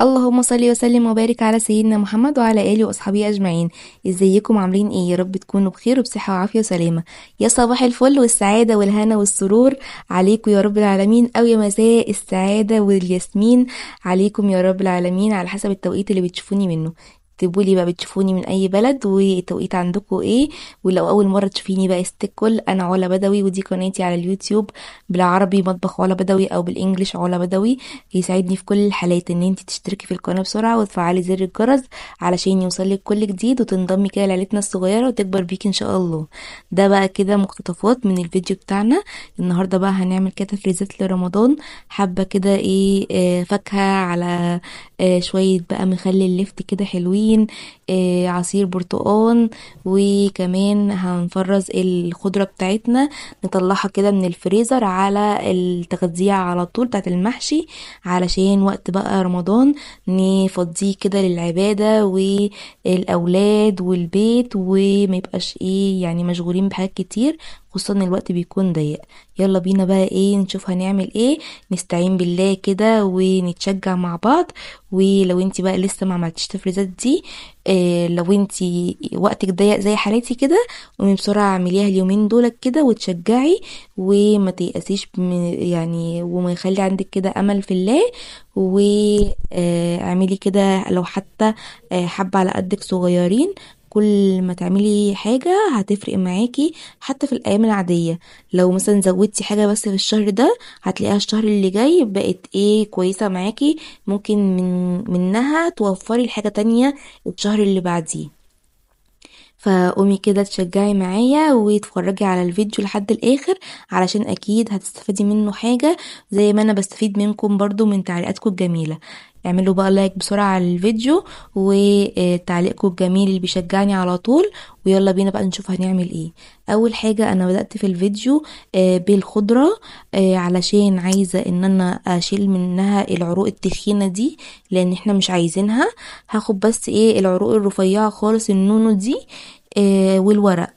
اللهم صل وسلم وبارك على سيدنا محمد وعلى اله واصحابه اجمعين ازيكم عاملين ايه يا رب تكونوا بخير وبصحه وعافيه وسلامه يا صباح الفل والسعاده والهنا والسرور عليكم يا رب العالمين او يا مساء السعاده والياسمين عليكم يا رب العالمين على حسب التوقيت اللي بتشوفوني منه اكتبوا لي بقى بتشوفوني من اي بلد والتوقيت عندكم ايه ولو اول مره تشوفيني بقى استكل انا علا بدوي ودي قناتي على اليوتيوب بالعربي مطبخ علا بدوي او بالانجلش علا بدوي يساعدني في كل الحالات ان انت تشتركي في القناه بسرعه وتفعلي زر الجرس علشان يوصلك كل جديد وتنضمي كده لعيلتنا الصغيره وتكبر بيك ان شاء الله ده بقى كده مقتطفات من الفيديو بتاعنا النهارده بقى هنعمل كده تفريزات لرمضان حابه كده ايه آه، فاكهه على آه، شوية بقى مخلي اللفت كده حلوين آه، عصير برتقان وكمان هنفرز الخضرة بتاعتنا نطلعها كده من الفريزر على التغذية على طول بتاعت المحشي علشان وقت بقى رمضان نفضيه كده للعبادة والاولاد والبيت وما يبقاش ايه يعني مشغولين بحاجات كتير خصوصا ان الوقت بيكون ضيق يلا بينا بقى ايه نشوف هنعمل ايه نستعين بالله كده ونتشجع مع بعض ولو انت بقى لسه ما عملتيش تفريزات دي إيه لو انت وقتك ضيق زي حالتي كده قومي بسرعه اعمليها اليومين دولك كده وتشجعي وما تيأسيش يعني وما يخلي عندك كده امل في الله واعملي آه، كده لو حتى آه، حبه على قدك صغيرين كل ما تعملي حاجة هتفرق معاكي حتى في الأيام العادية لو مثلا زودتي حاجة بس في الشهر ده هتلاقيها الشهر اللي جاي بقت ايه كويسة معاكي ممكن من منها توفري الحاجة تانية الشهر اللي بعديه فقومي كده تشجعي معايا وتفرجي على الفيديو لحد الاخر علشان اكيد هتستفادي منه حاجة زي ما انا بستفيد منكم برضو من تعليقاتكم الجميلة اعملوا بقى لايك بسرعة على الفيديو وتعليقكم الجميل اللي بيشجعني على طول ويلا بينا بقى نشوف هنعمل ايه اول حاجة انا بدأت في الفيديو آه، بالخضرة آه، علشان عايزة ان انا اشيل منها العروق التخينة دي لان احنا مش عايزينها هاخد بس ايه العروق الرفيعة خالص النونو دي آه، والورق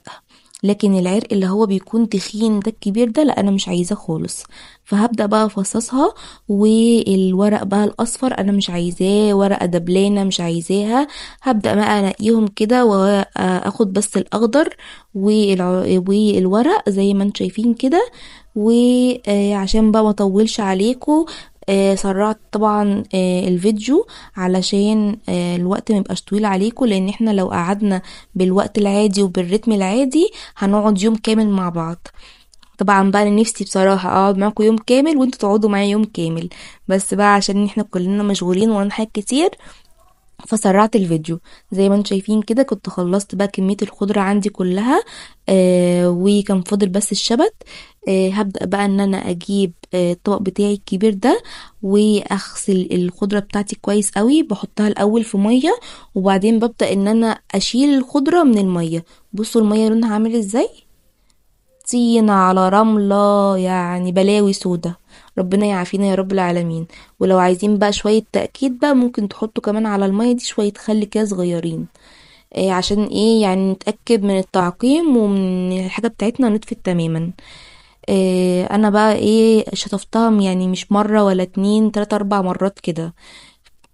لكن العرق اللي هو بيكون تخين ده الكبير ده لا انا مش عايزاه خالص فهبدا بقى افصصها والورق بقى الاصفر انا مش عايزاه ورقه دبلانه مش عايزاها هبدا بقى انقيهم كده واخد بس الاخضر والورق زي ما انتم شايفين كده وعشان بقى ما اطولش عليكم آه، سرعت طبعا آه، الفيديو علشان آه، الوقت ميبقاش طويل عليكم لان احنا لو قعدنا بالوقت العادي وبالريتم العادي هنقعد يوم كامل مع بعض طبعا بقى نفسي بصراحه اقعد معاكم يوم كامل وانتوا تقعدوا معايا يوم كامل بس بقى عشان احنا كلنا مشغولين ورانا حاجات كتير فسرعت الفيديو زي ما انتم شايفين كده كنت خلصت بقى كمية الخضرة عندي كلها آه وكان فاضل بس الشبت آه هبدأ بقى ان انا اجيب آه الطبق بتاعي الكبير ده واغسل الخضرة بتاعتي كويس قوي بحطها الاول في مية وبعدين ببدأ ان انا اشيل الخضرة من المية بصوا المية لونها عامل ازاي طينة على رملة يعني بلاوي سودا ربنا يعافينا يا رب العالمين ولو عايزين بقى شويه تاكيد بقى ممكن تحطوا كمان على الميه دي شويه خل كده صغيرين إيه عشان ايه يعني نتاكد من التعقيم ومن الحاجه بتاعتنا نطفت تماما إيه انا بقى ايه شطفتها يعني مش مره ولا اتنين تلاتة اربع مرات كده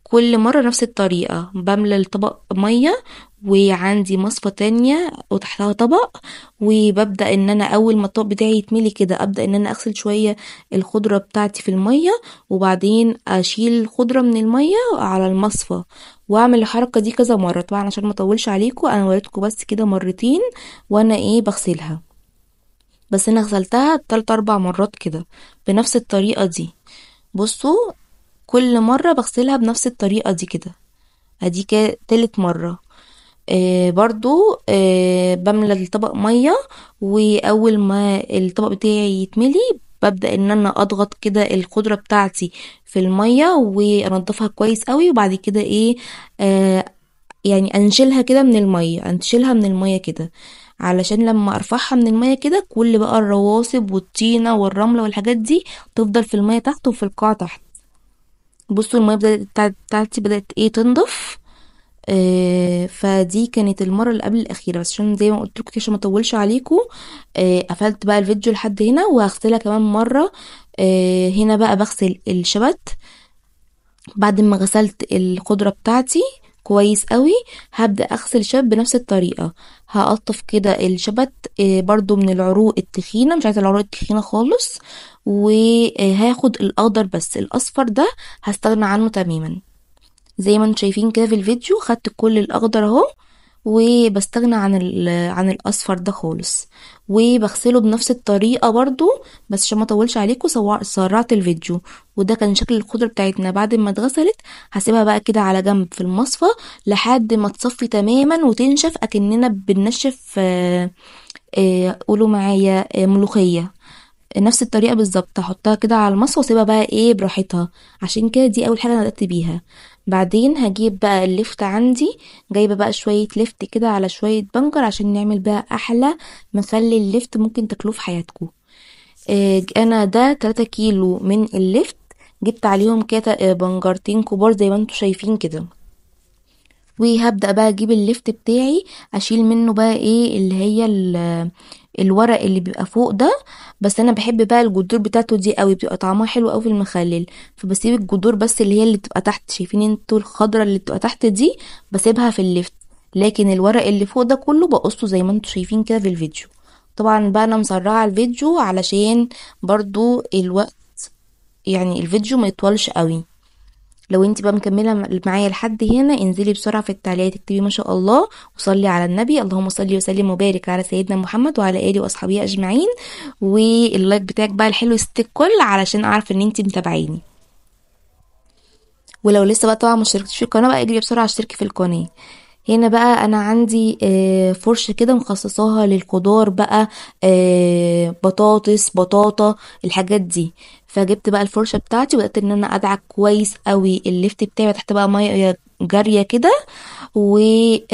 كل مره نفس الطريقه بملى الطبق ميه وعندي مصفى تانية وتحتها طبق وببدأ ان انا اول ما الطبق بتاعي يتملي كده ابدأ ان انا اغسل شوية الخضرة بتاعتي في المية وبعدين اشيل الخضرة من المية على المصفى واعمل الحركة دي كذا مرة طبعا عشان ما اطولش عليكم انا وريتكم بس كده مرتين وانا ايه بغسلها بس انا غسلتها تلت اربع مرات كده بنفس الطريقة دي بصوا كل مرة بغسلها بنفس الطريقة دي كده ادي كده تالت مرة آه برضو آه بملى الطبق ميه واول ما الطبق بتاعي يتملي ببدا ان انا اضغط كده الخضره بتاعتي في الميه وانضفها كويس قوي وبعد كده ايه آه يعني انشلها كده من الميه انشلها من الميه كده علشان لما ارفعها من الميه كده كل بقى الرواسب والطينه والرمله والحاجات دي تفضل في الميه تحت وفي القاع تحت بصوا الميه بدأت بتاعتي بدات ايه تنضف آه، فدي كانت المره اللي قبل الاخيره بس عشان زي ما قلت لكم عشان ما اطولش عليكم آه، قفلت بقى الفيديو لحد هنا وهغسلها كمان مره آه، هنا بقى بغسل الشبت بعد ما غسلت الخضره بتاعتي كويس قوي هبدا اغسل الشبت بنفس الطريقه هقطف كده الشبت برضو من العروق التخينه مش عايزه العروق التخينه خالص وهاخد الاخضر بس الاصفر ده هستغنى عنه تماما زي ما انتم شايفين كده في الفيديو خدت كل الاخضر اهو وبستغنى عن عن الاصفر ده خالص وبغسله بنفس الطريقه برضو بس عشان ما اطولش عليكم سرعت الفيديو وده كان شكل الخضره بتاعتنا بعد ما اتغسلت هسيبها بقى كده على جنب في المصفى لحد ما تصفي تماما وتنشف اكننا بنشف آه، آه، قولوا معايا آه، ملوخيه نفس الطريقه بالظبط هحطها كده على المصفى واسيبها بقى ايه براحتها عشان كده دي اول حاجه انا بدات بيها بعدين هجيب بقى اللفت عندي جايبه بقى شويه لفت كده على شويه بنجر عشان نعمل بقى احلى مخلي اللفت ممكن تاكلوه في حياتكو آه انا ده 3 كيلو من اللفت جبت عليهم كده آه، بنجرتين كبار زي ما انتم شايفين كده وهبدأ بقى اجيب اللفت بتاعي اشيل منه بقى ايه اللي هي الورق اللي بيبقى فوق ده بس انا بحب بقى الجذور بتاعته دي قوي بتبقى طعمها حلو قوي في المخلل فبسيب الجذور بس اللي هي اللي بتبقى تحت شايفين انتوا الخضره اللي بتبقى تحت دي بسيبها في اللفت لكن الورق اللي فوق ده كله بقصه زي ما انتوا شايفين كده في الفيديو طبعا بقى انا مسرعه الفيديو علشان برضو الوقت يعني الفيديو ما يطولش قوي لو انت بقى مكمله معايا لحد هنا انزلي بسرعه في التعليقات اكتبي ما شاء الله وصلي على النبي اللهم صلي وسلم وبارك على سيدنا محمد وعلى اله واصحابه اجمعين واللايك بتاعك بقى الحلو يست الكل علشان اعرف ان انت متابعيني ولو لسه بقى طبعا مشتركتش في القناه بقى اجري بسرعه اشتركي في القناه هنا بقى انا عندي آه، فرشه كده مخصصاها للخضار بقى آه، بطاطس بطاطا الحاجات دي فجبت بقى الفرشه بتاعتي وبدات ان انا ادعك كويس قوي الليفت بتاعي تحت بقى ميه جاريه كده وادعك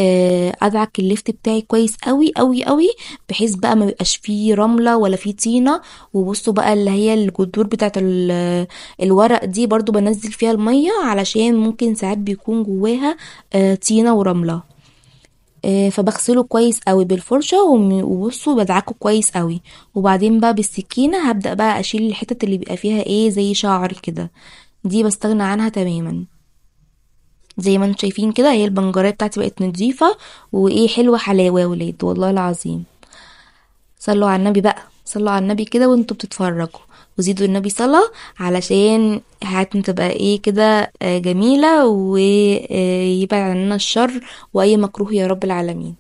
آه، الليفت بتاعي كويس قوي قوي قوي بحيث بقى ما بيبقاش فيه رمله ولا فيه طينه وبصوا بقى اللي هي الجدور بتاعه الورق دي برضو بنزل فيها الميه علشان ممكن ساعات بيكون جواها آه، طينه ورمله آه، فبغسله كويس قوي بالفرشه وبصوا بدعكه كويس قوي وبعدين بقى بالسكينه هبدا بقى اشيل الحتت اللي بيبقى فيها ايه زي شعر كده دي بستغنى عنها تماما زي ما انتم شايفين كده هي البنجرية بتاعتي بقت نضيفة وايه حلوة حلاوة يا ولاد والله العظيم صلوا على النبي بقى صلوا على النبي كده وانتوا بتتفرجوا وزيدوا النبي صلاة علشان حياتنا تبقى ايه كده آه، جميلة ويبعد عننا الشر واي مكروه يا رب العالمين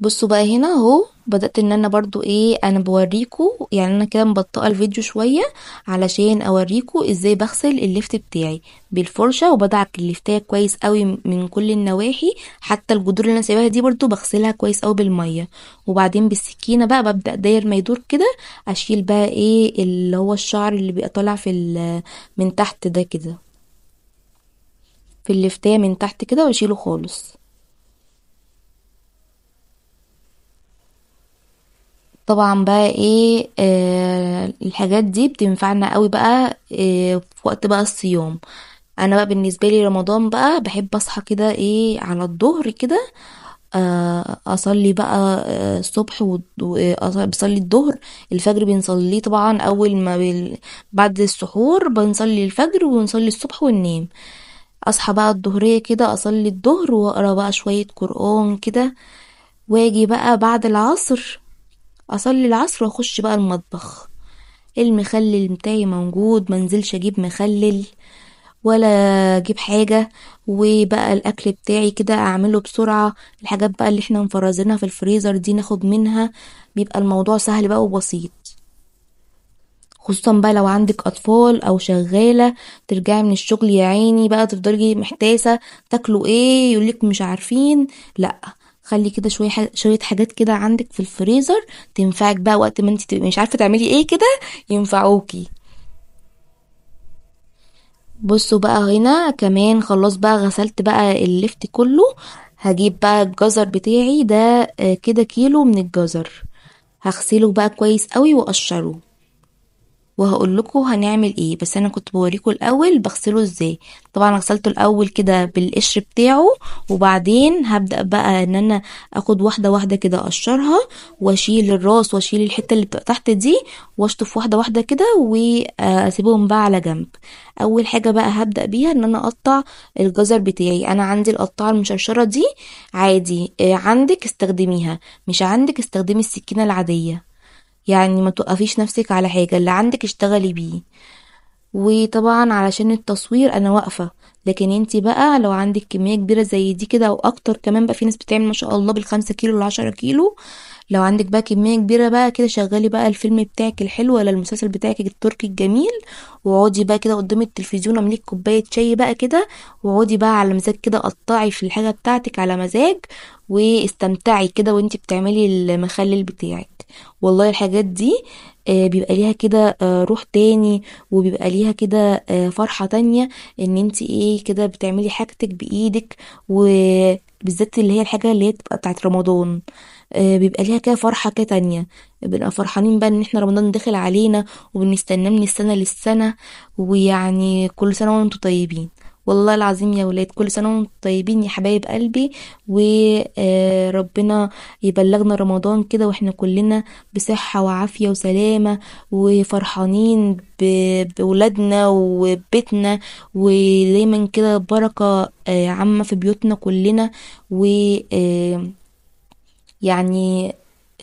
بصوا بقى هنا اهو بدأت ان انا برضو ايه انا بوريكو يعني انا كده مبطئه الفيديو شوية علشان اوريكو ازاي بغسل اللفت بتاعي بالفرشة وبدعك اللفتاية كويس قوي من كل النواحي حتى الجذور اللي انا سايباها دي برضو بغسلها كويس قوي بالمية وبعدين بالسكينة بقى ببدأ داير ما يدور كده اشيل بقى ايه اللي هو الشعر اللي بيبقى طالع في من تحت ده كده في اللفتاية من تحت كده واشيله خالص طبعا بقى ايه آه الحاجات دي بتنفعنا قوي بقى آه في وقت بقى الصيام انا بقى بالنسبه لي رمضان بقى بحب اصحى كده ايه على الظهر كده آه اصلي بقى آه، الصبح وبصلي آه، الظهر الفجر بنصليه طبعا اول ما بال... بعد السحور بنصلي الفجر ونصلي الصبح وننام اصحى بقى الظهريه كده اصلي الظهر واقرا بقى شويه قران كده واجي بقى بعد العصر اصلي العصر واخش بقى المطبخ المخلل بتاعي موجود منزلش اجيب مخلل ولا اجيب حاجة وبقى الاكل بتاعي كده اعمله بسرعة الحاجات بقى اللي احنا مفرزينها في الفريزر دي ناخد منها بيبقى الموضوع سهل بقى وبسيط خصوصا بقى لو عندك اطفال او شغالة ترجعي من الشغل يا عيني بقى تفضلي محتاسة تاكلوا ايه يقولك مش عارفين لأ خلي كده شويه ح... شويه حاجات كده عندك في الفريزر تنفعك بقى وقت ما انت تبقي مش عارفه تعملي ايه كده ينفعوكي بصوا بقى هنا كمان خلاص بقى غسلت بقى اللفت كله هجيب بقى الجزر بتاعي ده آه، كده كيلو من الجزر هغسله بقى كويس قوي واقشره وهقول لكم هنعمل ايه بس انا كنت بوريكم الاول بغسله ازاي طبعا غسلته الاول كده بالقشر بتاعه وبعدين هبدا بقى ان انا اخد واحده واحده كده اقشرها واشيل الراس واشيل الحته اللي بتبقى تحت دي واشطف واحده واحده كده واسيبهم بقى على جنب اول حاجه بقى هبدا بيها ان انا اقطع الجزر بتاعي انا عندي القطعه المشرشره دي عادي آه، عندك استخدميها مش عندك استخدمي السكينه العاديه يعني ما توقفيش نفسك على حاجة اللي عندك اشتغلي بيه وطبعا علشان التصوير انا واقفة لكن انت بقى لو عندك كمية كبيرة زي دي كده او اكتر كمان بقى في ناس بتعمل ما شاء الله بالخمسة كيلو العشرة كيلو لو عندك بقى كميه كبيره بقى كده شغلي بقى الفيلم بتاعك الحلو ولا المسلسل بتاعك التركي الجميل واقعدي بقى كده قدام التلفزيون املك كوبايه شاي بقى كده واقعدي بقى على مزاج كده قطعي في الحاجه بتاعتك على مزاج واستمتعي كده وانت بتعملي المخلل بتاعك والله الحاجات دي آه، بيبقى ليها كده آه، روح تاني وبيبقى ليها كده آه، فرحة تانية ان انت ايه كده بتعملي حاجتك بايدك وبالذات اللي هي الحاجة اللي هي بتاعت رمضان آه، بيبقى ليها كده فرحة كده تانية بنبقى فرحانين بقى ان احنا رمضان داخل علينا وبنستناه من السنة للسنة ويعني كل سنة وانتم طيبين والله العظيم يا ولاد كل سنة وانتم طيبين يا حبايب قلبي وربنا آه، يبلغنا رمضان كده واحنا كلنا بصحة وعافية وسلامة وفرحانين بولادنا وبيتنا ودايما كده بركة آه، عامة في بيوتنا كلنا و يعني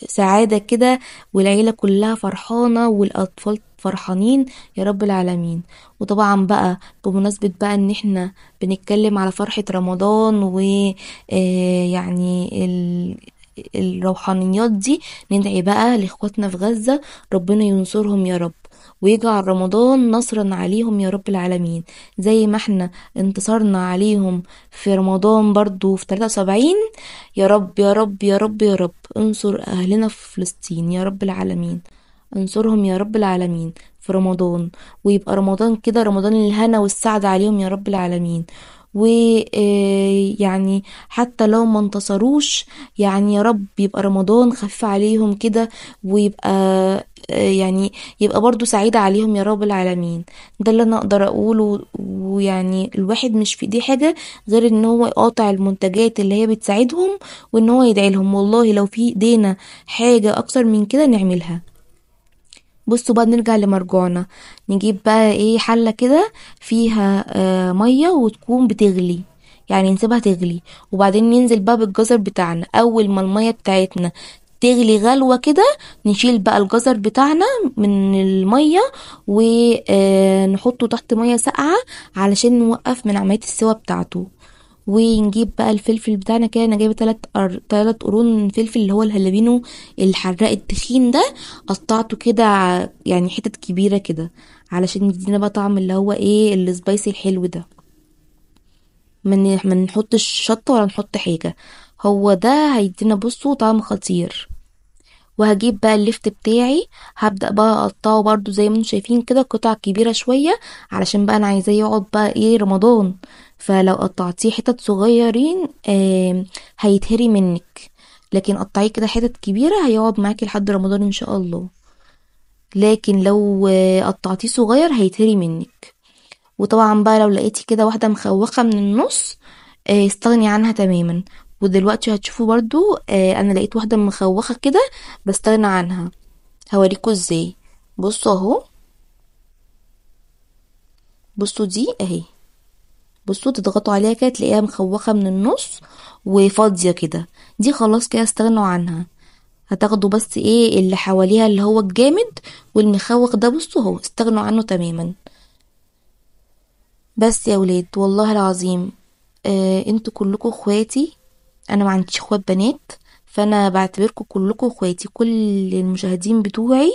سعادة كده والعيلة كلها فرحانة والأطفال فرحانين يا رب العالمين وطبعا بقى بمناسبة بقى ان احنا بنتكلم على فرحة رمضان ويعني آه، الروحانيات دي ندعي بقى لاخواتنا في غزة ربنا ينصرهم يا رب ويجعل رمضان نصرا عليهم يا رب العالمين زي ما احنا انتصرنا عليهم في رمضان برضو في 73 يا رب يا رب يا رب يا رب انصر اهلنا في فلسطين يا رب العالمين انصرهم يا رب العالمين في رمضان ويبقى رمضان كده رمضان الهنا والسعد عليهم يا رب العالمين ويعني آه، حتى لو ما انتصروش يعني يا رب يبقى رمضان خفيف عليهم كده ويبقى آه، يعني يبقى برضو سعيدة عليهم يا رب العالمين ده اللي انا اقدر اقوله ويعني الواحد مش في دي حاجة غير ان هو يقاطع المنتجات اللي هي بتساعدهم وان هو يدعي لهم والله لو في ايدينا حاجة اكتر من كده نعملها بصوا بقى نرجع لمرجعنا نجيب بقى ايه حلة كده فيها آه مية وتكون بتغلي يعني نسيبها تغلي وبعدين ننزل بقى بالجزر بتاعنا اول ما المية بتاعتنا تغلي غلوة كده نشيل بقى الجزر بتاعنا من المية ونحطه آه، تحت مية ساقعة علشان نوقف من عملية السوا بتاعته ونجيب بقى الفلفل بتاعنا كده انا جايبه تلات أر... تلات قرون فلفل اللي هو الهلابينو الحراق التخين ده قطعته كده يعني حتت كبيره كده علشان يدينا بقى طعم اللي هو ايه السبايسي الحلو ده من ما نحطش شطه ولا نحط حاجه هو ده هيدينا بصوا طعم خطير وهجيب بقى اللفت بتاعي هبدأ بقى اقطعه برضو زي ما انتم شايفين كده قطع كبيرة شوية علشان بقى انا عايزاه يقعد بقى ايه رمضان فلو قطعتيه حتت صغيرين آه هيتهري منك لكن قطعيه كده حتت كبيرة هيقعد معاكي لحد رمضان ان شاء الله لكن لو قطعتيه صغير هيتهري منك وطبعا بقى لو لقيتي كده واحدة مخوخة من النص آه، استغني عنها تماما ودلوقتي هتشوفوا برضو آه انا لقيت واحده مخوخه كده بستغنى عنها هوريكوا ازاي بصوا اهو بصوا دي اهي بصوا تضغطوا عليها كده تلاقيها مخوخه من النص وفاضيه كده دي خلاص كده استغنوا عنها هتاخدوا بس ايه اللي حواليها اللي هو الجامد والمخوخ ده بصوا اهو استغنوا عنه تماما بس يا ولاد والله العظيم آه انتوا كلكم اخواتي انا ما عنديش اخوات بنات فانا بعتبركم كلكم اخواتي كل المشاهدين بتوعي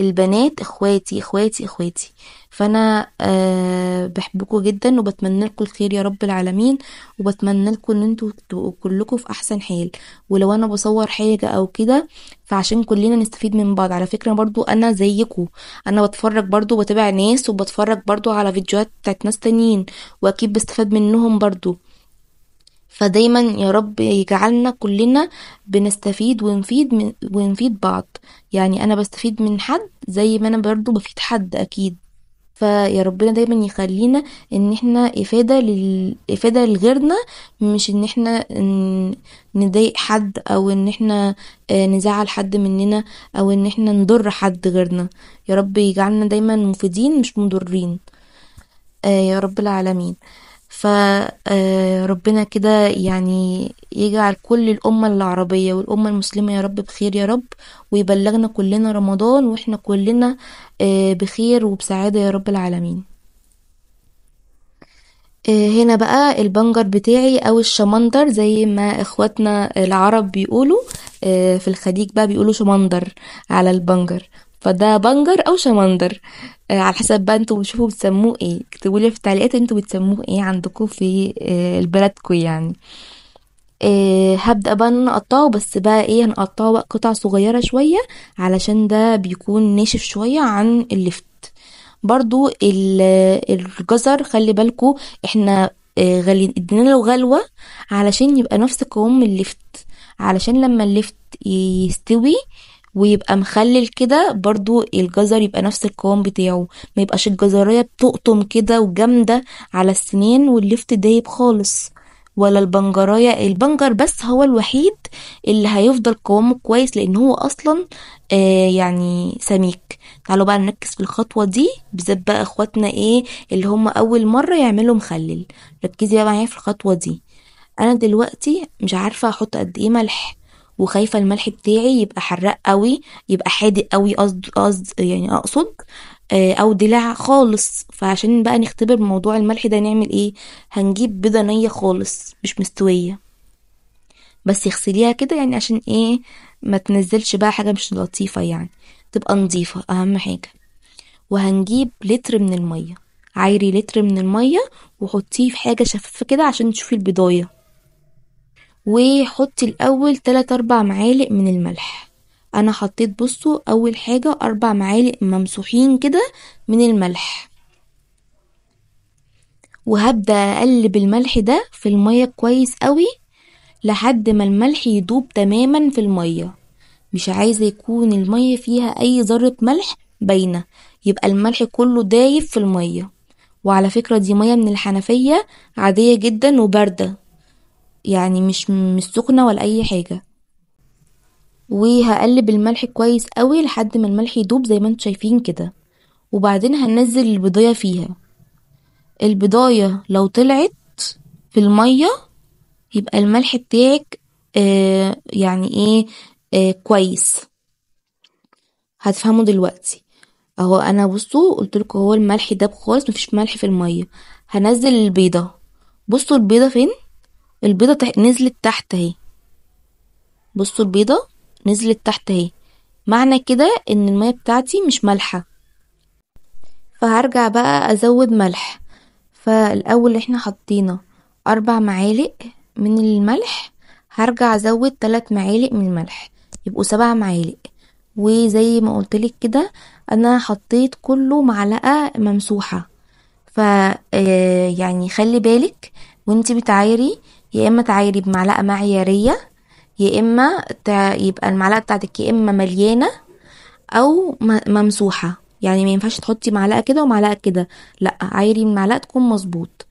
البنات اخواتي اخواتي اخواتي فانا أه بحبكم جدا وبتمنى لكم الخير يا رب العالمين وبتمنى لكم ان انتوا تبقوا كلكم في احسن حال ولو انا بصور حاجه او كده فعشان كلنا نستفيد من بعض على فكره برضو انا زيكم انا بتفرج برضو بتابع ناس وبتفرج برضو على فيديوهات بتاعت ناس تانيين واكيد بستفاد منهم برضو فدايما يا رب يجعلنا كلنا بنستفيد ونفيد من ونفيد بعض يعني انا بستفيد من حد زي ما انا برضو بفيد حد اكيد فيا ربنا دايما يخلينا ان احنا افاده للافاده لغيرنا مش ان احنا نضايق حد او ان احنا آه، نزعل حد مننا او ان احنا نضر حد غيرنا يا رب يجعلنا دايما مفيدين مش مضرين آه، يا رب العالمين فربنا آه، كده يعني يجعل كل الأمة العربية والأمة المسلمة يا رب بخير يا رب ويبلغنا كلنا رمضان وإحنا كلنا آه، بخير وبسعادة يا رب العالمين آه، هنا بقى البنجر بتاعي او الشمندر زي ما اخواتنا العرب بيقولوا في الخليج بقى بيقولوا شمندر على البنجر فده بنجر او شمندر آه، على حسب بقى انتوا بتشوفوا بتسموه ايه اكتبوا لي في التعليقات انتوا بتسموه ايه عندكم في آه، بلدكم يعني إيه هبدأ بقى ان انا اقطعه بس بقى ايه هنقطعه بقى قطع صغيرة شوية علشان ده بيكون ناشف شوية عن اللفت برضو الجزر خلي بالكو احنا آه، غلي ادينا له غلوة علشان يبقى نفس قوام اللفت علشان لما اللفت يستوي ويبقى مخلل كده برضو الجزر يبقى نفس القوام بتاعه ما يبقاش الجزرية بتقطم كده وجامدة على السنين والليفت دايب خالص ولا البنجراية البنجر بس هو الوحيد اللي هيفضل قوامه كويس لان هو اصلا آه يعني سميك تعالوا بقى نركز في الخطوة دي بالذات بقى اخواتنا ايه اللي هم اول مرة يعملوا مخلل ركزي بقى معايا في الخطوة دي انا دلوقتي مش عارفة احط قد ايه ملح وخايفه الملح بتاعي يبقى حراق قوي يبقى حادق قوي قصد قصد يعني اقصد آه، او دلع خالص فعشان بقى نختبر موضوع الملح ده نعمل ايه هنجيب بيضه نيه خالص مش مستويه بس اغسليها كده يعني عشان ايه ما تنزلش بقى حاجه مش لطيفه يعني تبقى نظيفه اهم حاجه وهنجيب لتر من الميه عايري لتر من الميه وحطيه في حاجه شفافه كده عشان تشوفي البضايه وحطي الأول تلات أربع معالق من الملح أنا حطيت بصوا أول حاجة أربع معالق ممسوحين كده من الملح وهبدأ أقلب الملح ده في المية كويس قوي لحد ما الملح يدوب تماما في المية مش عايزة يكون المية فيها أي ذرة ملح باينة يبقى الملح كله دايب في المية وعلى فكرة دي مية من الحنفية عادية جدا وباردة يعني مش مش سخنه ولا اي حاجه وهقلب الملح كويس قوي لحد ما الملح يدوب زي ما انتم شايفين كده وبعدين هنزل البضايه فيها البضايه لو طلعت في الميه يبقى الملح بتاعك آه يعني ايه آه كويس هتفهموا دلوقتي اهو انا بصوا قلت لكم هو الملح داب خالص مفيش ملح في الميه هنزل البيضه بصوا البيضه فين البيضة تح... نزلت تحت اهي بصوا البيضة نزلت تحت اهي معنى كده ان المية بتاعتي مش مالحة فهرجع بقى ازود ملح فالاول احنا حطينا اربع معالق من الملح هرجع ازود تلات معالق من الملح يبقوا سبع معالق وزي ما قلتلك كده انا حطيت كله معلقة ممسوحة ف آه، يعني خلي بالك وانت بتعايري يا اما تعايري بمعلقه معياريه يا اما يبقى المعلقه بتاعتك يا اما مليانه او ممسوحه يعني ما ينفعش تحطي معلقه كده ومعلقه كده لا عايري المعلقه تكون مظبوط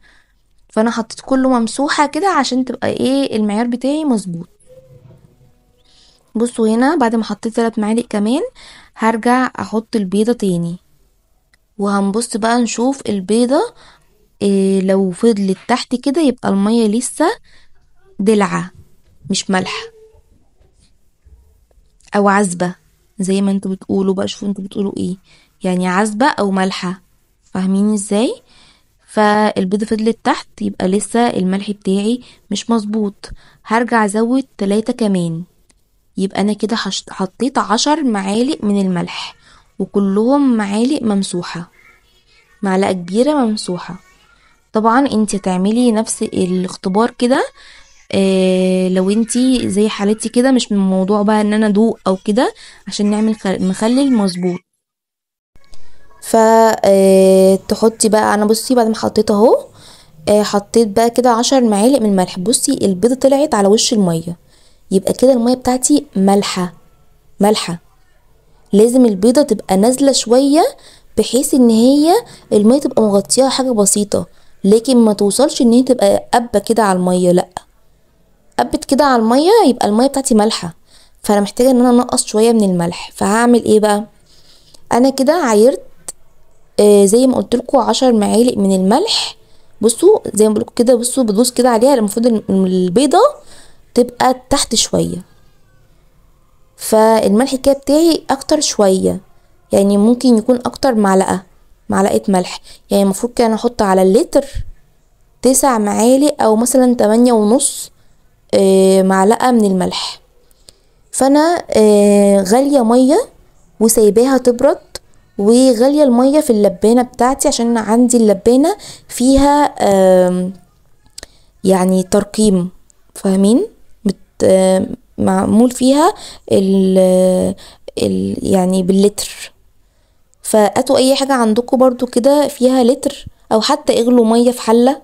فانا حطيت كله ممسوحه كده عشان تبقى ايه المعيار بتاعي مظبوط بصوا هنا بعد ما حطيت ثلاث معالق كمان هرجع احط البيضه تاني وهنبص بقى نشوف البيضه إيه لو فضلت تحت كده يبقى المية لسه دلعة مش مالحة أو عذبة زي ما انتوا بتقولوا بقى شوفوا انتوا بتقولوا ايه يعني عذبة أو مالحة فاهمين ازاي فالبيضة فضلت تحت يبقى لسه الملح بتاعي مش مظبوط هرجع ازود تلاتة كمان يبقى انا كده حطيت عشر معالق من الملح وكلهم معالق ممسوحة معلقة كبيرة ممسوحة طبعا انت هتعملي نفس الاختبار كده إيه لو انت زي حالتي كده مش من موضوع بقى ان انا دوق او كده عشان نعمل مخلل مظبوط ف آه، تحطي بقى انا بصي بعد ما حطيت اهو آه، حطيت بقى كده عشر معالق من الملح بصي البيضه طلعت على وش الميه يبقى كده الميه بتاعتي مالحه مالحه لازم البيضه تبقى نازله شويه بحيث ان هي الميه تبقى مغطيها حاجه بسيطه لكن ما توصلش ان هي تبقى قبه كده على الميه لا قبت كده على الميه يبقى الميه بتاعتي مالحه فانا محتاجه ان انا انقص شويه من الملح فهعمل ايه بقى انا كده عايرت آه زي ما قلت لكم 10 معالق من الملح بصوا زي ما بقول كده بصوا بدوس كده عليها المفروض البيضه تبقى تحت شويه فالملح كده بتاعي اكتر شويه يعني ممكن يكون اكتر معلقه معلقه ملح يعني المفروض كان احط على اللتر تسع معالق او مثلا تمانية ونص آه، معلقه من الملح فانا آه، غاليه ميه وسايباها تبرد وغاليه الميه في اللبانه بتاعتي عشان عندي اللبانه فيها يعني ترقيم فاهمين آه، معمول فيها ال يعني باللتر فاتوا اي حاجه عندكم برضو كده فيها لتر او حتى اغلوا ميه في حله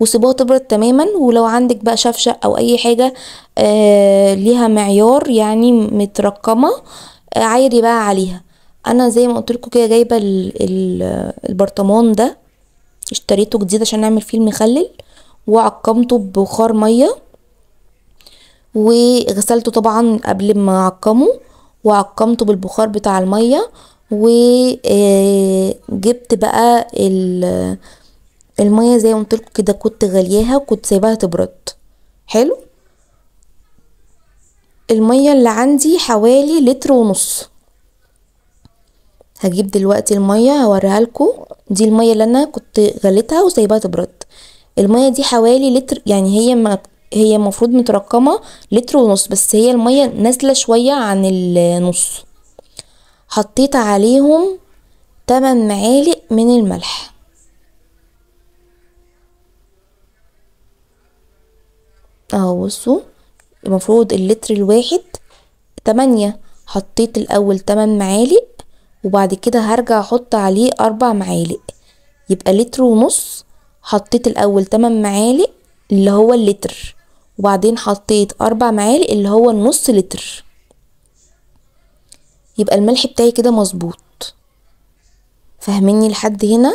وسيبوها تبرد تماما ولو عندك بقى شفشق او اي حاجه آه ليها معيار يعني مترقمه آه عايري بقى عليها انا زي ما قلت لكم كده جايبه البرطمان ده اشتريته جديد عشان اعمل فيه المخلل وعقمته ببخار ميه وغسلته طبعا قبل ما اعقمه وعقمته بالبخار بتاع الميه وجبت بقى المية زي ما قلت كده كنت غالياها وكنت سايباها تبرد حلو المية اللي عندي حوالي لتر ونص هجيب دلوقتي المية هوريها لكم دي المية اللي انا كنت غليتها وسايباها تبرد المية دي حوالي لتر يعني هي ما هي المفروض مترقمة لتر ونص بس هي المية نازلة شوية عن النص حطيت عليهم 8 معالق من الملح اهو بصوا المفروض اللتر الواحد 8 حطيت الاول 8 معالق وبعد كده هرجع احط عليه 4 معالق يبقى لتر ونص حطيت الاول 8 معالق اللي هو اللتر وبعدين حطيت 4 معالق اللي هو النص لتر يبقى الملح بتاعي كده مظبوط فاهميني لحد هنا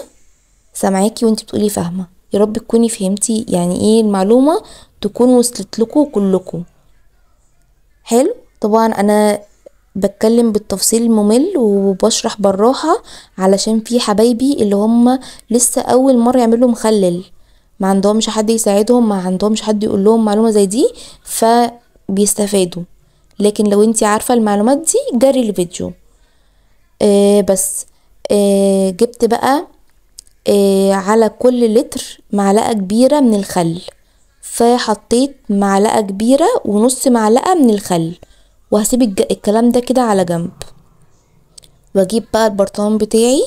سامعاكي وانت بتقولي فاهمه يا رب تكوني فهمتي يعني ايه المعلومه تكون وصلت لكم كلكم حلو طبعا انا بتكلم بالتفصيل الممل وبشرح بالراحه علشان في حبايبي اللي هم لسه اول مره يعملوا مخلل ما عندهمش حد يساعدهم ما عندهمش حد يقول لهم معلومه زي دي فبيستفادوا لكن لو انت عارفة المعلومات دي جري الفيديو آه بس آه جبت بقى آه على كل لتر معلقة كبيرة من الخل فحطيت معلقة كبيرة ونص معلقة من الخل وهسيب الكلام ده كده على جنب واجيب بقى البرطمان بتاعي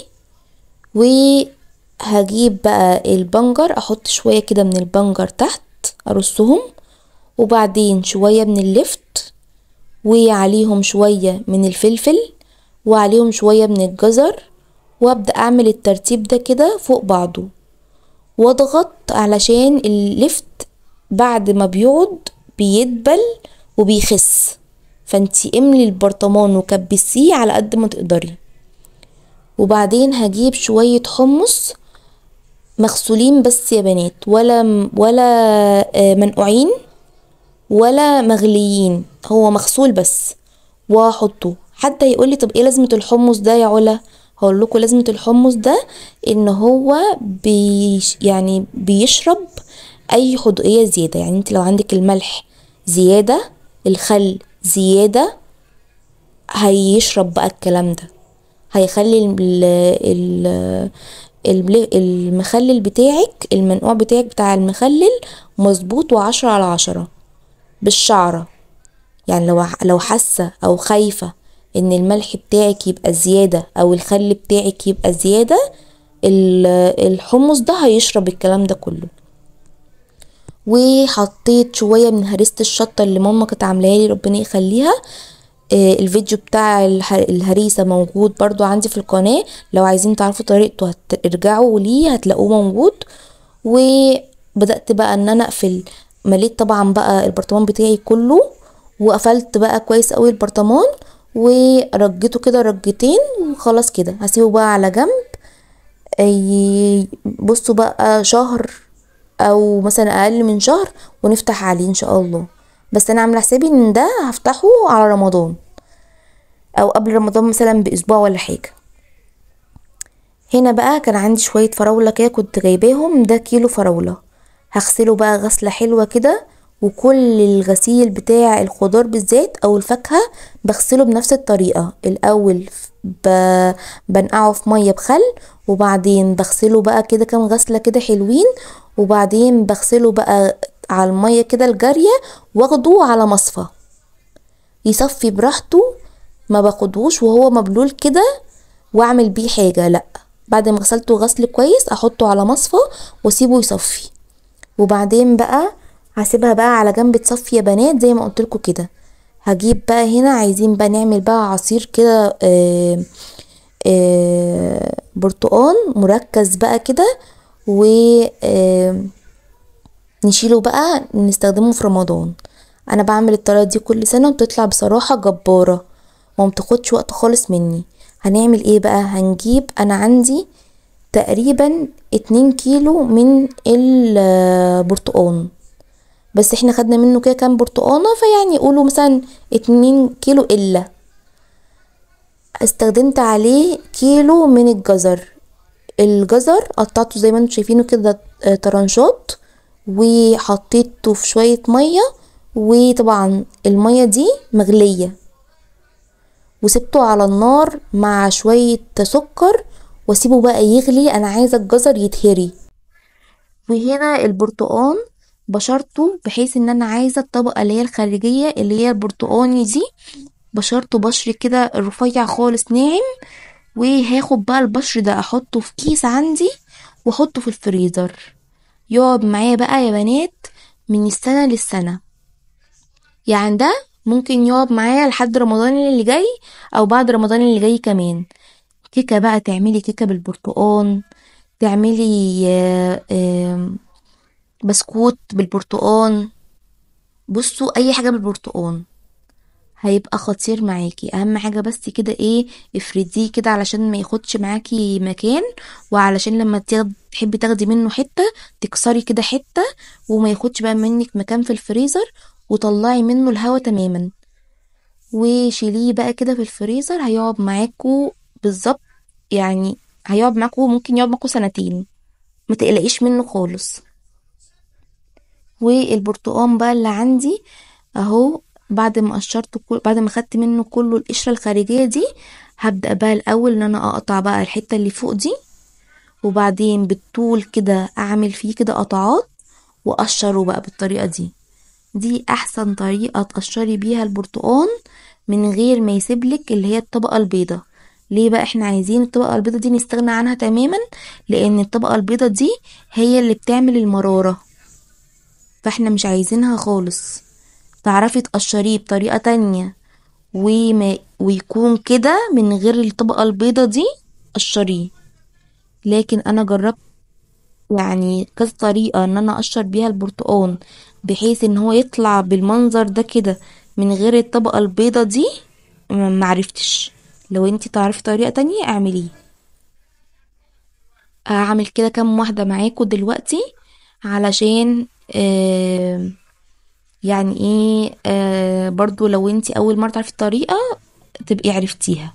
وهجيب بقى البنجر احط شوية كده من البنجر تحت ارصهم وبعدين شوية من اللفت وعليهم شوية من الفلفل وعليهم شوية من الجزر وابدأ اعمل الترتيب ده كده فوق بعضه واضغط علشان اللفت بعد ما بيقعد بيدبل وبيخس فانتي املي البرطمان وكبسيه على قد ما تقدري وبعدين هجيب شوية حمص مغسولين بس يا بنات ولا ولا آه، منقوعين ولا مغليين هو مغسول بس واحطه حتى يقول لي طب ايه لازمه الحمص ده يا علا هقول لكم لازمه الحمص ده ان هو بيش يعني بيشرب اي حدقيه زياده يعني انت لو عندك الملح زياده الخل زياده هيشرب بقى الكلام ده هيخلي ال ال المخلل بتاعك المنقوع بتاعك بتاع المخلل مظبوط وعشرة على عشرة بالشعرة يعني لو لو حاسة أو خايفة إن الملح بتاعك يبقى زيادة أو الخل بتاعك يبقى زيادة الحمص ده هيشرب الكلام ده كله وحطيت شوية من هريسة الشطة اللي ماما كانت عاملاها لي ربنا يخليها آه، الفيديو بتاع الهريسة موجود برضو عندي في القناة لو عايزين تعرفوا طريقته هترجعوا ليه هتلاقوه موجود وبدأت بقى ان انا اقفل مليت طبعا بقى البرطمان بتاعي كله وقفلت بقى كويس قوي البرطمان ورجيته كده رجتين وخلاص كده هسيبه بقى على جنب بصوا بقى شهر او مثلا اقل من شهر ونفتح عليه ان شاء الله بس انا عامله حسابي ان ده هفتحه على رمضان او قبل رمضان مثلا باسبوع ولا حاجه هنا بقى كان عندي شويه فراوله كده كنت جايباهم ده كيلو فراوله هغسله بقى غسلة حلوة كده وكل الغسيل بتاع الخضار بالذات او الفاكهة بغسله بنفس الطريقة الاول بنقعه في مية بخل وبعدين بغسله بقى كده كام غسلة كده حلوين وبعدين بغسله بقى على المية كده الجارية واخده على مصفى يصفي براحته ما باخدهوش وهو مبلول كده واعمل بيه حاجة لأ بعد ما غسلته غسل كويس احطه على مصفى واسيبه يصفي وبعدين بقى هسيبها بقى على جنب تصفي يا بنات زي ما قلت لكم كده هجيب بقى هنا عايزين بقى نعمل بقى عصير كده آآ آه، آه، برتقان مركز بقى كده و آه، نشيله بقى نستخدمه في رمضان انا بعمل الطريقه دي كل سنه وبتطلع بصراحه جباره وما بتاخدش وقت خالص مني هنعمل ايه بقى هنجيب انا عندي تقريبا اتنين كيلو من البرتقان بس احنا خدنا منه كده كام برتقانة فيعني قولوا مثلا اتنين كيلو الا استخدمت عليه كيلو من الجزر الجزر قطعته زي ما انتم شايفينه كده آه، طرنشات وحطيته في شوية مية وطبعا المية دي مغلية وسبته على النار مع شوية سكر واسيبه بقى يغلي انا عايزه الجزر يتهري وهنا البرتقان بشرته بحيث ان انا عايزه الطبقه اللي هي الخارجيه اللي هي البرتقاني دي بشرته بشر كده رفيع خالص ناعم وهاخد بقى البشر ده احطه في كيس عندي واحطه في الفريزر يقعد معايا بقى يا بنات من السنه للسنه يعني ده ممكن يقعد معايا لحد رمضان اللي جاي او بعد رمضان اللي جاي كمان كيكه بقى تعملي كيكه بالبرتقال تعملي آه، بسكوت بالبرتقال بصوا اي حاجه بالبرتقال هيبقى خطير معاكي اهم حاجه بس كده ايه افرديه كده علشان ما ياخدش معاكي مكان وعلشان لما تحبي تاخدي منه حته تكسري كده حته وما ياخدش بقى منك مكان في الفريزر وطلعي منه الهوا تماما وشيليه بقى كده في الفريزر هيقعد معاكوا بالظبط يعني هيقعد معاكوا ممكن يقعد معاكوا سنتين ما تقلقيش منه خالص والبرتقان بقى اللي عندي اهو بعد ما قشرته كل... بعد ما خدت منه كله القشره الخارجيه دي هبدا بقى الاول ان انا اقطع بقى الحته اللي فوق دي وبعدين بالطول كده اعمل فيه كده قطعات واقشره بقى بالطريقه دي دي احسن طريقه تقشري بيها البرتقان من غير ما يسيبلك اللي هي الطبقه البيضه ليه بقى احنا عايزين الطبقه البيضه دي نستغنى عنها تماما لان الطبقه البيضه دي هي اللي بتعمل المراره فاحنا مش عايزينها خالص تعرفي تقشريه بطريقه تانية وما ويكون كده من غير الطبقه البيضه دي قشريه لكن انا جربت يعني كذا طريقه ان انا اقشر بيها البرتقال بحيث ان هو يطلع بالمنظر ده كده من غير الطبقه البيضه دي معرفتش لو انت تعرفي طريقة تانية اعمليه هعمل كده كام واحدة معاكم دلوقتي علشان آه يعني ايه آه برضو لو انت اول مرة تعرفي الطريقة تبقي عرفتيها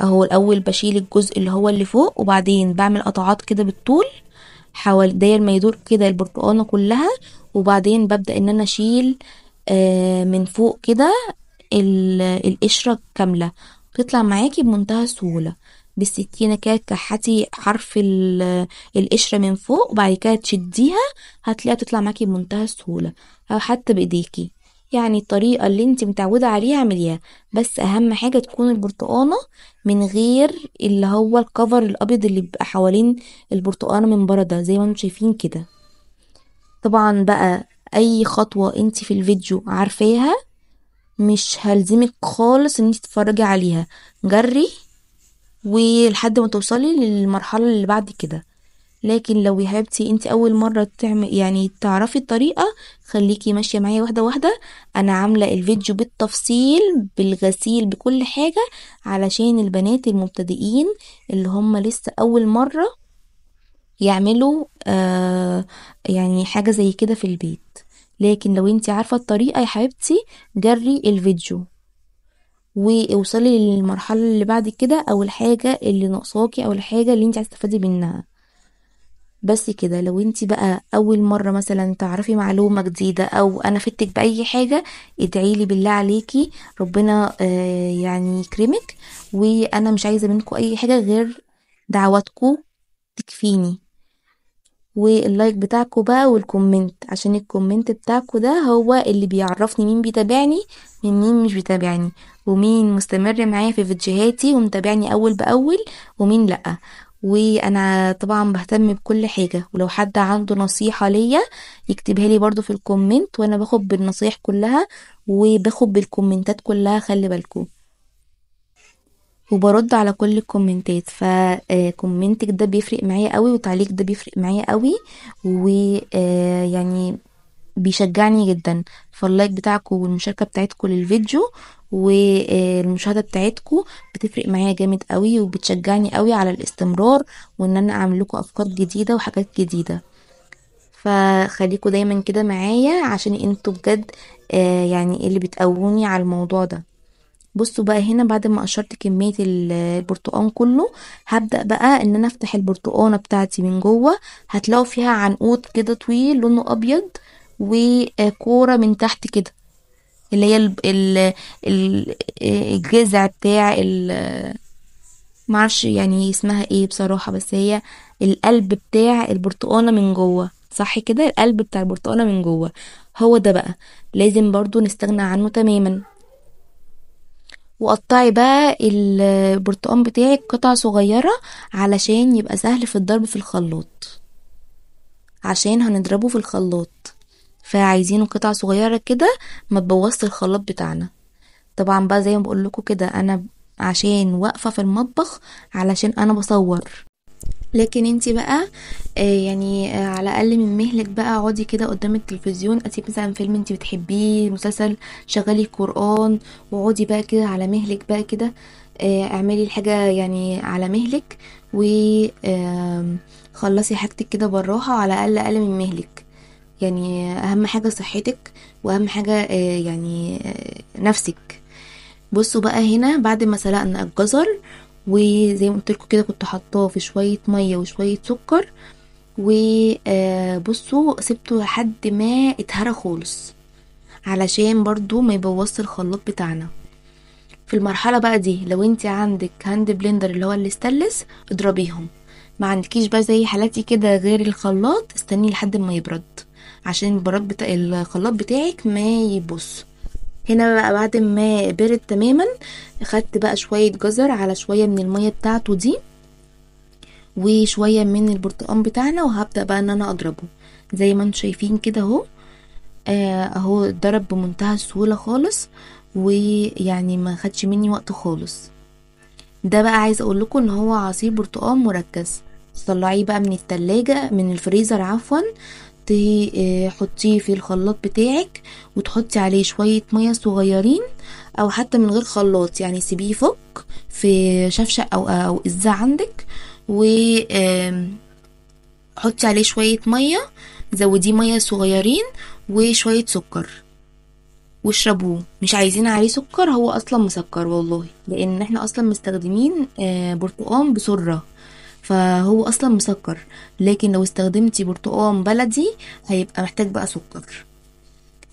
اهو الاول بشيل الجزء اللي هو اللي فوق وبعدين بعمل قطعات كده بالطول حوالي داير ما يدور كده البرتقانه كلها وبعدين ببدا ان انا اشيل آه من فوق كده القشره كامله تطلع معاكي بمنتهى السهولة بالسكينة كده تكحتي حرف القشرة من فوق وبعد كده تشديها هتلاقيها تطلع معاكي بمنتهى السهولة أو حتى بإيديكي يعني الطريقة اللي انت متعودة عليها اعمليها بس أهم حاجة تكون البرتقانة من غير اللي هو الكفر الأبيض اللي بيبقى حوالين البرتقانة من بره ده زي ما انتم شايفين كده طبعا بقى أي خطوة انت في الفيديو عارفاها مش هلزمك خالص ان انت تتفرجي عليها جري ولحد ما توصلي للمرحلة اللي بعد كده لكن لو يا حبيبتي انت اول مرة تعمل يعني تعرفي الطريقة خليكي ماشية معايا واحدة واحدة انا عاملة الفيديو بالتفصيل بالغسيل بكل حاجة علشان البنات المبتدئين اللي هم لسه اول مرة يعملوا آه يعني حاجة زي كده في البيت لكن لو انت عارفة الطريقة يا حبيبتي جري الفيديو ووصلي للمرحلة اللي بعد كده او الحاجة اللي ناقصاكي او الحاجة اللي انت تستفادي منها بس كده لو انت بقى اول مرة مثلا تعرفي معلومة جديدة او انا فدتك باي حاجة ادعيلي بالله عليكي ربنا آه، يعني يكرمك وانا مش عايزة منكم اي حاجة غير دعواتكم تكفيني واللايك بتاعكم بقى والكومنت عشان الكومنت بتاعكم ده هو اللي بيعرفني مين بيتابعني من مين مش بيتابعني ومين مستمر معايا في فيديوهاتي ومتابعني اول باول ومين لا وانا طبعا بهتم بكل حاجة ولو حد عنده نصيحة ليا يكتبها لي برضو في الكومنت وانا باخد بالنصايح كلها وباخد بالكومنتات كلها خلي بالكم وبرد على كل الكومنتات فكومنتك آه، ده بيفرق معايا قوي وتعليق ده بيفرق معايا قوي ويعني آه، بيشجعني جدا فاللايك بتاعكم والمشاركه بتاعتكم للفيديو والمشاهده آه، بتاعتكم بتفرق معايا جامد قوي وبتشجعني قوي على الاستمرار وان انا اعمل لكم افكار جديده وحاجات جديده فخليكم دايما كده معايا عشان انتوا بجد يعني اللي بتقووني على الموضوع ده بصوا بقى هنا بعد ما قشرت كمية البرتقان كله هبدأ بقى ان انا افتح البرتقانة بتاعتي من جوه هتلاقوا فيها عنقود كده طويل لونه ابيض وكورة من تحت كده اللي هي ال ال الجذع بتاع ال معرفش يعني اسمها ايه بصراحة بس هي القلب بتاع البرتقانة من جوه صح كده القلب بتاع البرتقانة من جوه هو ده بقى لازم برضو نستغنى عنه تماما وقطعي بقى البرتقان بتاعك قطع صغيرة علشان يبقى سهل في الضرب في الخلاط عشان هنضربه في الخلاط فعايزينه قطع صغيرة كده ما تبوظش الخلاط بتاعنا طبعا بقى زي ما بقول لكم كده انا عشان واقفة في المطبخ علشان انا بصور لكن انت بقى آه، يعني آه، على الاقل من مهلك بقى اقعدي كده قدام التلفزيون اسيب مثلا فيلم انت بتحبيه مسلسل شغلي قران واقعدي بقى كده على مهلك بقى كده آه، اعملي الحاجه يعني على مهلك وخلصي حاجتك كده براها على الاقل اقل من مهلك يعني اهم حاجه صحتك واهم حاجه يعني نفسك بصوا بقى هنا بعد ما سلقنا الجزر وزي ما قلت لكم كده كنت حطاه في شويه ميه وشويه سكر وبصوا آه، سبته لحد ما اتهرى خالص علشان برضو ما يبوظش الخلاط بتاعنا في المرحلة بقى دي لو انت عندك هاند بلندر اللي هو الاستانلس اضربيهم ما عندكيش بقى زي حالاتي كده غير الخلاط استنيه لحد ما يبرد عشان البراد بتاع الخلاط بتاعك ما يبص هنا بقى بعد ما برد تماما خدت بقى شوية جزر على شوية من المية بتاعته دي وشوية من البرتقان بتاعنا وهبدأ بقى ان انا اضربه زي ما انتم شايفين كده اهو آه، اهو اتضرب بمنتهى السهولة خالص ويعني ما خدش مني وقت خالص ده بقى عايز اقول لكم ان هو عصير برتقال مركز تطلعيه بقى من التلاجة من الفريزر عفوا تحطيه آه، حطيه في الخلاط بتاعك وتحطي عليه شوية مية صغيرين او حتى من غير خلاط يعني سيبيه يفك في شفشق او او ازاء عندك و حطي عليه شوية مية زوديه مية صغيرين وشوية سكر واشربوه مش عايزين عليه سكر هو اصلا مسكر والله لان احنا اصلا مستخدمين آه، برتقان بسره فهو اصلا مسكر لكن لو استخدمتي برتقان بلدي هيبقى محتاج بقى سكر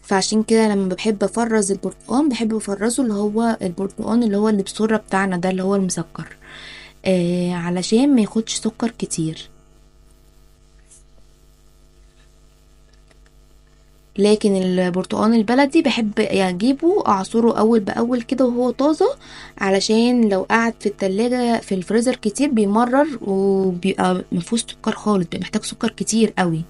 فعشان كده لما بحب افرز البرتقان بحب افرزه اللي هو البرتقان اللي هو اللي بسره بتاعنا ده اللي هو المسكر آه علشان ما ياخدش سكر كتير لكن البرتقان البلدي بحب اجيبه اعصره اول باول كده وهو طازه علشان لو قعد في التلاجة في الفريزر كتير بيمرر وبيبقى مفهوش سكر خالص بيبقى محتاج سكر كتير قوي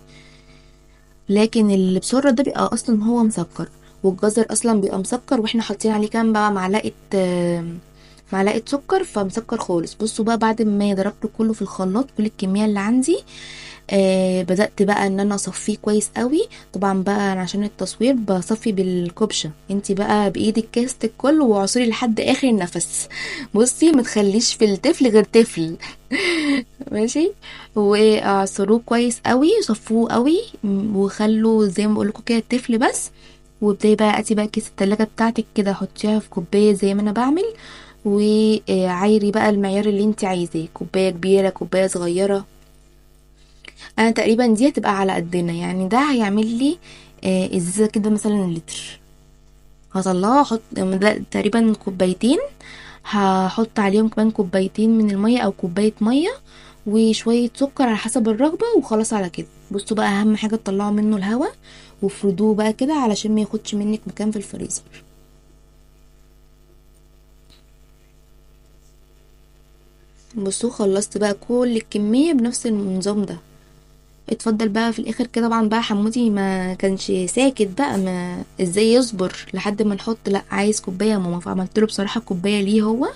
لكن اللي ده بيبقى اصلا هو مسكر والجزر اصلا بيبقى مسكر واحنا حاطين عليه كام بقى معلقه معلقه سكر فمسكر خالص بصوا بقى بعد ما ضربته كله في الخلاط كل الكميه اللي عندي آه بدات بقى ان انا اصفيه كويس قوي طبعا بقى عشان التصوير بصفي بالكبشه انت بقى بايدك كاست الكل وعصري لحد اخر النفس بصي ما تخليش في الطفل غير طفل ماشي واعصروه كويس قوي صفوه قوي وخلوا زي ما بقول لكم كده الطفل بس وابتدي بقى اتي بقى كيس التلاجة بتاعتك كده حطيها في كوبايه زي ما انا بعمل وعايري بقى المعيار اللي انت عايزاه كوبايه كبيره كوبايه صغيره انا تقريبا دي هتبقى على قدنا يعني ده هيعمل لي آه ازازه كده مثلا لتر هطلعه احط ده تقريبا كوبايتين هحط عليهم كمان كوبايتين من الميه او كوبايه ميه وشويه سكر على حسب الرغبه وخلاص على كده بصوا بقى اهم حاجه تطلعوا منه الهواء وافردوه بقى كده علشان ما ياخدش منك مكان في الفريزر بصوا خلصت بقى كل الكميه بنفس النظام ده اتفضل بقى في الاخر كده طبعا بقى حمودي ما كانش ساكت بقى ما ازاي يصبر لحد ما نحط لا عايز كوبايه يا ماما فعملت له بصراحه كوبايه ليه هو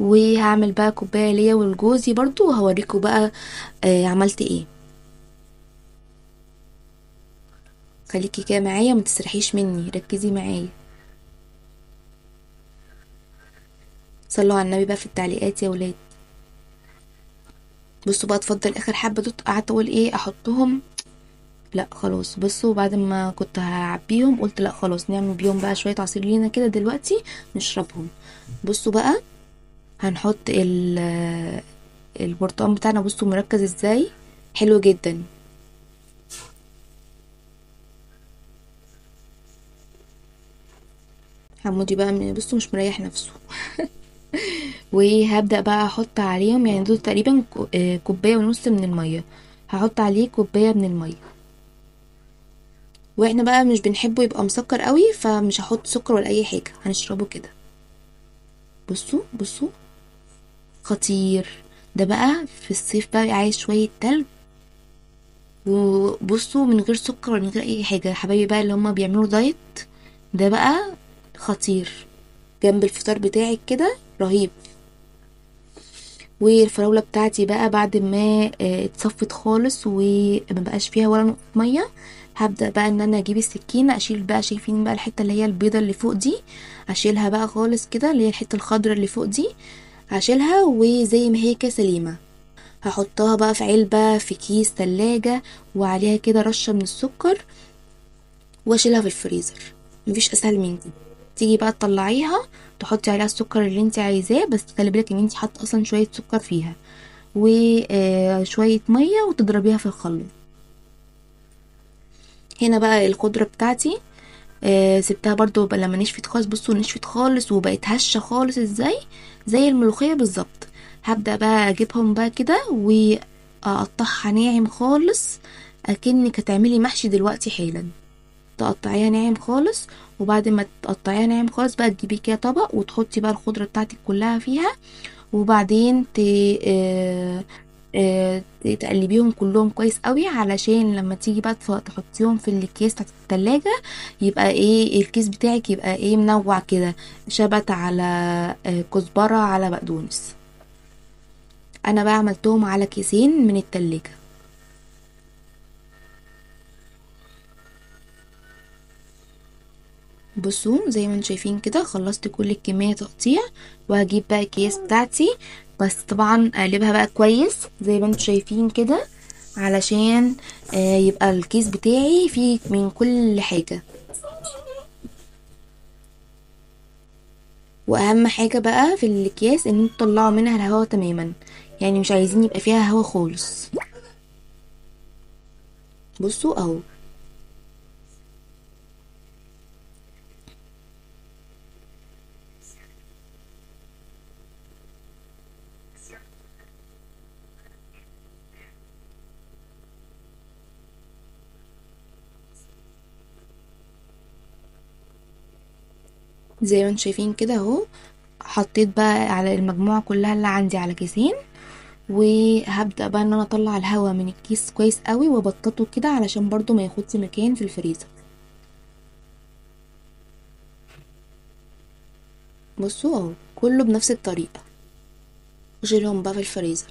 وهعمل بقى كوبايه ليا ولجوزي برضو وهوريكم بقى آه عملت ايه خليكي كده معايا ما تسرحيش مني ركزي معايا صلوا على النبي بقى في التعليقات يا ولاد بصوا بقى اتفضل اخر حبه دوت قعدت اقول ايه احطهم لا خلاص بصوا بعد ما كنت هعبيهم قلت لا خلاص نعمل بيهم بقى شويه عصير لينا كده دلوقتي نشربهم بصوا بقى هنحط ال البرطمان بتاعنا بصوا مركز ازاي حلو جدا حمودي بقى بصوا مش مريح نفسه وهبدأ بقى أحط عليهم يعني دول تقريبا آه، كوباية ونص من المية هحط عليه كوباية من المية واحنا بقى مش بنحبه يبقى مسكر قوي فمش هحط سكر ولا اي حاجة هنشربه كده بصوا بصوا خطير ده بقى في الصيف بقى عايز شوية تلج وبصوا من غير سكر ومن غير اي حاجة حبايبي بقى اللي هما بيعملوا دايت ده بقى خطير جنب الفطار بتاعك كده رهيب والفراوله بتاعتي بقى بعد ما آه، اتصفت خالص وما آه، بقاش فيها ولا نقطه ميه هبدا بقى ان انا اجيب السكينه اشيل بقى شايفين بقى الحته اللي هي البيضه اللي فوق دي اشيلها بقى خالص كده اللي هي الحته الخضراء اللي فوق دي هشيلها وزي ما هي سليمه هحطها بقى في علبه في كيس تلاجة وعليها كده رشه من السكر واشيلها في الفريزر مفيش اسهل من كده تيجي بقى تطلعيها تحطي عليها السكر اللي انت عايزاه بس خلي بالك ان انت حاطه اصلا شويه سكر فيها وشويه آه، ميه وتضربيها في الخلاط هنا بقى الخضره بتاعتي آه، سبتها برضو لما نشفت خالص بصوا نشفت خالص وبقت هشه خالص ازاي زي الملوخيه بالظبط هبدا بقى اجيبهم بقى كده واقطعها آه، ناعم خالص اكنك هتعملي محشي دلوقتي حالا تقطعيها ناعم خالص وبعد ما تقطعيها ناعم خالص بقى تجيبي كده طبق وتحطي بقى الخضره بتاعتك كلها فيها وبعدين ت... آه، آه، تقلبيهم كلهم كويس قوي علشان لما تيجي بقى تحطيهم في الكيس بتاعت التلاجة يبقى ايه الكيس بتاعك يبقى ايه منوع كده شبت على آه، كزبرة على بقدونس انا بقى عملتهم على كيسين من التلاجة بصوا زي ما انتم شايفين كده خلصت كل الكمية تقطيع وهجيب بقى الكيس بتاعتي بس طبعا اقلبها بقى كويس زي ما انتم شايفين كده علشان آه، يبقى الكيس بتاعي فيه من كل حاجة واهم حاجة بقى في الاكياس ان انتوا تطلعوا منها الهواء تماما يعني مش عايزين يبقى فيها هواء خالص بصوا اهو زي ما انتم شايفين كده اهو حطيت بقى على المجموعة كلها اللي عندي على كيسين وهبدأ بقى ان انا اطلع الهواء من الكيس كويس قوي وابططه كده علشان برضو ما ياخدش مكان في الفريزر بصوا اهو كله بنفس الطريقة اشيلهم بقى في الفريزر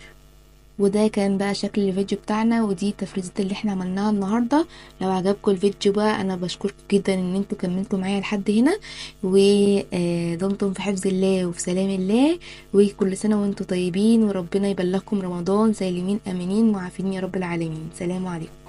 وده كان بقى شكل الفيديو بتاعنا ودي التفريزات اللي احنا عملناها النهارده لو عجبكم الفيديو بقى انا بشكركم جدا ان انتوا كملتوا معايا لحد هنا ودمتم آه، في حفظ الله وفي سلام الله وكل سنه وانتم طيبين وربنا يبلغكم رمضان سالمين امنين معافين يا رب العالمين سلام عليكم